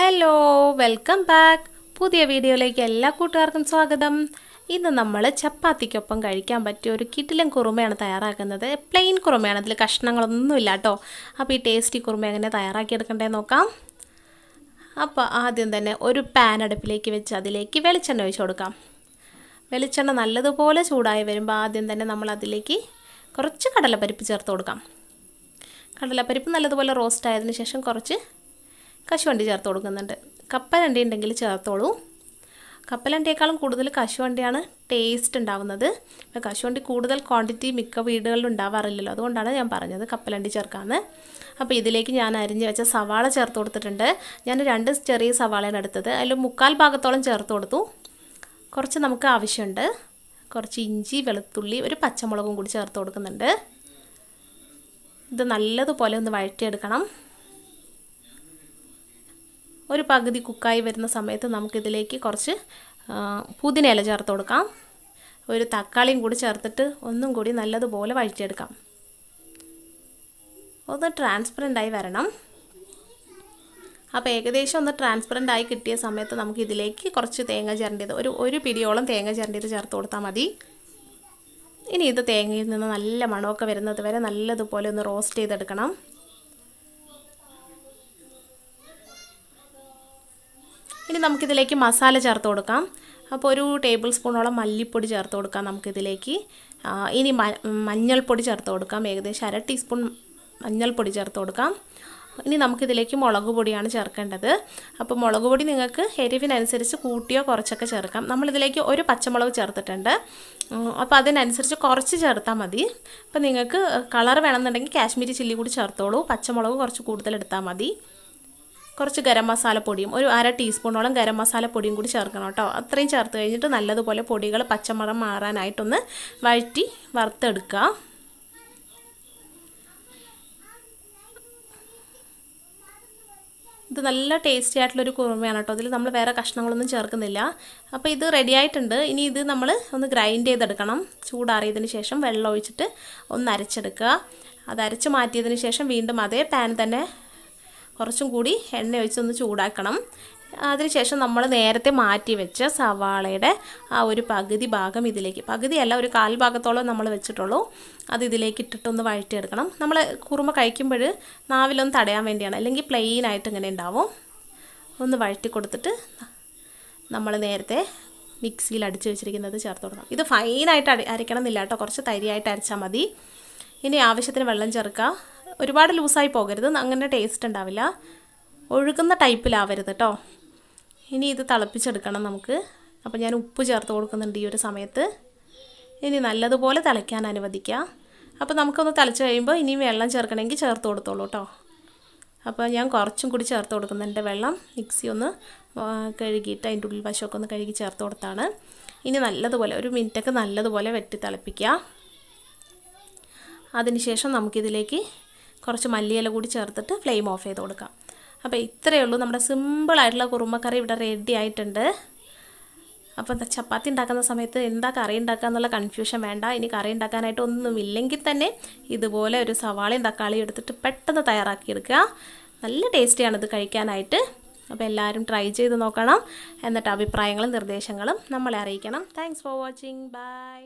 hello welcome back പുതിയ വീഡിയോയിലേക്ക് എല്ലാ കൂട്ടുകാർക്കും സ്വാഗതം ഇന്ന് നമ്മൾ ചപ്പാത്തിക്കൊപ്പം കഴിക്കാൻ പറ്റിയ ഒരു കിടിലൻ കുറുമയാണ് തയ്യാറാക്കുന്നത് പ്ലെയിൻ കുറുമയാണ് അതിൽ കഷ്ണങ്ങളൊന്നുമില്ല കേട്ടോ അപ്പോൾ ഈ ടേസ്റ്റി കുറുമ എങ്ങനെ തയ്യാറാക്കിയെടുക്കണ്ടേ നോക്കാം അപ്പോൾ ആദ്യം തന്നെ ഒരു പാൻ അടുപ്പിലേക്ക് വെച്ച് അതിലേക്ക് വെളിച്ചെണ്ണ ഒഴിച്ചു കൊടുക്കാം വെളിച്ചെണ്ണ നല്ലതുപോലെ ചൂടായി വരുമ്പോൾ ആദ്യം തന്നെ നമ്മൾ അതിലേക്ക് കുറച്ച് കടലപ്പരിപ്പ് ചേർത്ത് കൊടുക്കാം കടലപ്പരിപ്പ് നല്ലതുപോലെ റോസ്റ്റ് ആയതിനു ശേഷം കുറച്ച് കശുവണ്ടി ചേർത്ത് കൊടുക്കുന്നുണ്ട് കപ്പലണ്ടി ഉണ്ടെങ്കിൽ ചേർത്തോളൂ കപ്പലണ്ടിയേക്കാളും കൂടുതൽ കശുവണ്ടിയാണ് ടേസ്റ്റ് ഉണ്ടാവുന്നത് ഇപ്പോൾ കശുവണ്ടി കൂടുതൽ ക്വാണ്ടിറ്റി മിക്ക വീടുകളിലും ഉണ്ടാവാറില്ലല്ലോ അതുകൊണ്ടാണ് ഞാൻ പറഞ്ഞത് കപ്പലണ്ടി ചേർക്കാമെന്ന് അപ്പോൾ ഇതിലേക്ക് ഞാൻ അരിഞ്ഞ് വെച്ച സവാള ചേർത്ത് കൊടുത്തിട്ടുണ്ട് ഞാൻ രണ്ട് ചെറിയ സവാളയാണ് എടുത്തത് അതിൽ മുക്കാൽ ഭാഗത്തോളം ചേർത്ത് കൊടുത്തു കുറച്ച് നമുക്ക് ആവശ്യമുണ്ട് കുറച്ച് ഇഞ്ചി വെളുത്തുള്ളി ഒരു പച്ചമുളകും കൂടി ചേർത്ത് കൊടുക്കുന്നുണ്ട് ഇത് നല്ലതുപോലെ ഒന്ന് വഴറ്റിയെടുക്കണം ഒരു പകുതി കുക്കായി വരുന്ന സമയത്ത് നമുക്കിതിലേക്ക് കുറച്ച് പുതിന ഇല ചേർത്ത് കൊടുക്കാം ഒരു തക്കാളിയും കൂടി ചേർത്തിട്ട് ഒന്നും കൂടി നല്ലതുപോലെ വഴിച്ചെടുക്കാം ഒന്ന് ആയി വരണം അപ്പോൾ ഏകദേശം ഒന്ന് ട്രാൻസ്പറൻ്റ് ആയി കിട്ടിയ സമയത്ത് നമുക്ക് ഇതിലേക്ക് കുറച്ച് തേങ്ങ ചിരണ്ടിയത് ഒരു ഒരു പിടിയോളം തേങ്ങ ചിരണ്ടിയത് ചേർത്ത് കൊടുത്താൽ മതി ഇനി ഇത് തേങ്ങയിൽ നിന്ന് നല്ല മണമൊക്കെ വരുന്നത് വരെ നല്ലതുപോലെ ഒന്ന് റോസ്റ്റ് ചെയ്തെടുക്കണം ഇനി നമുക്കിതിലേക്ക് മസാല ചേർത്ത് കൊടുക്കാം അപ്പോൾ ഒരു ടേബിൾ സ്പൂണോളം മല്ലിപ്പൊടി ചേർത്ത് കൊടുക്കാം നമുക്കിതിലേക്ക് ഇനി മഞ്ഞൾപ്പൊടി ചേർത്ത് കൊടുക്കാം ഏകദേശം അര ടീസ്പൂൺ മഞ്ഞൾപ്പൊടി ചേർത്ത് കൊടുക്കാം ഇനി നമുക്കിതിലേക്ക് മുളക് പൊടിയാണ് ചേർക്കേണ്ടത് അപ്പോൾ മുളക് പൊടി നിങ്ങൾക്ക് എരിവിനനുസരിച്ച് കൂട്ടിയോ കുറച്ചൊക്കെ ചേർക്കാം നമ്മളിതിലേക്ക് ഒരു പച്ചമുളക് ചേർത്തിട്ടുണ്ട് അപ്പോൾ അതിനനുസരിച്ച് കുറച്ച് ചേർത്താൽ മതി അപ്പോൾ നിങ്ങൾക്ക് കളർ വേണമെന്നുണ്ടെങ്കിൽ കാശ്മീരി ചില്ലി കൂടി ചേർത്തോളൂ പച്ചമുളക് കുറച്ച് കൂടുതൽ എടുത്താൽ മതി കുറച്ച് ഗരം മസാലപ്പൊടിയും ഒരു അര ടീസ്പൂണോളം ഗരം മസാലപ്പൊടിയും കൂടി ചേർക്കണം കേട്ടോ അത്രയും ചേർത്ത് കഴിഞ്ഞിട്ട് നല്ലതുപോലെ പൊടികൾ പച്ചമണം മാറാനായിട്ടൊന്ന് വഴറ്റി വറുത്തെടുക്കുക ഇത് നല്ല ടേസ്റ്റി ആയിട്ടുള്ളൊരു കുറുമയാണ് കേട്ടോ ഇതിൽ നമ്മൾ വേറെ കഷ്ണങ്ങളൊന്നും ചേർക്കുന്നില്ല അപ്പോൾ ഇത് റെഡി ആയിട്ടുണ്ട് ഇനി ഇത് നമ്മൾ ഒന്ന് ഗ്രൈൻഡ് ചെയ്തെടുക്കണം ചൂടാറിയതിന് ശേഷം വെള്ളം ഒഴിച്ചിട്ട് ഒന്ന് അരച്ചെടുക്കുക അത് അരച്ച് മാറ്റിയതിന് ശേഷം വീണ്ടും അതേ പാൻ തന്നെ കുറച്ചും കൂടി എണ്ണ ഒഴിച്ചൊന്ന് ചൂടാക്കണം അതിനുശേഷം നമ്മൾ നേരത്തെ മാറ്റി വെച്ച സവാളയുടെ ആ ഒരു പകുതി ഭാഗം ഇതിലേക്ക് പകുതിയല്ല ഒരു കാൽ ഭാഗത്തോളം നമ്മൾ വെച്ചിട്ടുള്ളൂ അത് ഇതിലേക്ക് ഇട്ടിട്ടൊന്ന് വഴറ്റിയെടുക്കണം നമ്മൾ കുറുമ കഴിക്കുമ്പോൾ നാവിലൊന്ന് തടയാൻ വേണ്ടിയാണ് അല്ലെങ്കിൽ പ്ലെയിൻ ആയിട്ട് ഇങ്ങനെ ഉണ്ടാവും ഒന്ന് വഴറ്റി കൊടുത്തിട്ട് നമ്മൾ നേരത്തെ മിക്സിയിൽ അടിച്ച് വെച്ചിരിക്കുന്നത് ചേർത്ത് കൊടുക്കണം ഇത് ഫൈനായിട്ട് അരയ്ക്കണം എന്നില്ല കേട്ടോ കുറച്ച് തരിയായിട്ട് അരച്ചാൽ മതി ഇനി ആവശ്യത്തിന് വെള്ളം ചേർക്കുക ഒരുപാട് ലൂസായി പോകരുത് അങ്ങനെ ടേസ്റ്റ് ഉണ്ടാവില്ല ഒഴുകുന്ന ടൈപ്പിലാവരുത് കേട്ടോ ഇനി ഇത് തിളപ്പിച്ചെടുക്കണം നമുക്ക് അപ്പം ഞാൻ ഉപ്പ് ചേർത്ത് കൊടുക്കുന്നുണ്ട് ഈ ഒരു സമയത്ത് ഇനി നല്ലതുപോലെ തിളയ്ക്കാൻ അനുവദിക്കുക അപ്പോൾ നമുക്കൊന്ന് തിളച്ച് കഴിയുമ്പോൾ ഇനി വെള്ളം ചേർക്കണമെങ്കിൽ ചേർത്ത് കൊടുത്തോളൂ കേട്ടോ അപ്പോൾ ഞാൻ കുറച്ചും കൂടി ചേർത്ത് കൊടുക്കുന്നുണ്ട് വെള്ളം മിക്സി ഒന്ന് കഴുകിയിട്ട് അതിൻ്റെ ഉള്ളിൽ വശമൊക്കെ ഒന്ന് കഴുകി ചേർത്ത് കൊടുത്താണ് ഇനി നല്ലതുപോലെ ഒരു മിനിറ്റൊക്കെ നല്ലതുപോലെ വെട്ടി തിളപ്പിക്കുക അതിനുശേഷം നമുക്കിതിലേക്ക് കുറച്ച് മല്ലിയില കൂടി ചേർത്തിട്ട് ഫ്ലെയിം ഓഫ് ചെയ്ത് കൊടുക്കാം അപ്പോൾ ഇത്രയേ ഉള്ളൂ നമ്മുടെ സിമ്പിളായിട്ടുള്ള കുറുമക്കറി ഇവിടെ റെഡി ആയിട്ടുണ്ട് അപ്പോൾ എന്താ ചപ്പാത്തി ഉണ്ടാക്കുന്ന സമയത്ത് എന്താ കറി ഉണ്ടാക്കുക എന്നുള്ള കൺഫ്യൂഷൻ വേണ്ട ഇനി കറി ഉണ്ടാക്കാനായിട്ട് ഒന്നുമില്ലെങ്കിൽ തന്നെ ഇതുപോലെ ഒരു സവാളയും തക്കാളിയും എടുത്തിട്ട് പെട്ടെന്ന് തയ്യാറാക്കിയെടുക്കുക നല്ല ടേസ്റ്റിയാണ് ഇത് കഴിക്കാനായിട്ട് അപ്പോൾ എല്ലാവരും ട്രൈ ചെയ്ത് നോക്കണം എന്നിട്ട് അഭിപ്രായങ്ങളും നിർദ്ദേശങ്ങളും നമ്മളെ അറിയിക്കണം താങ്ക്സ് ഫോർ വാച്ചിങ് ബൈ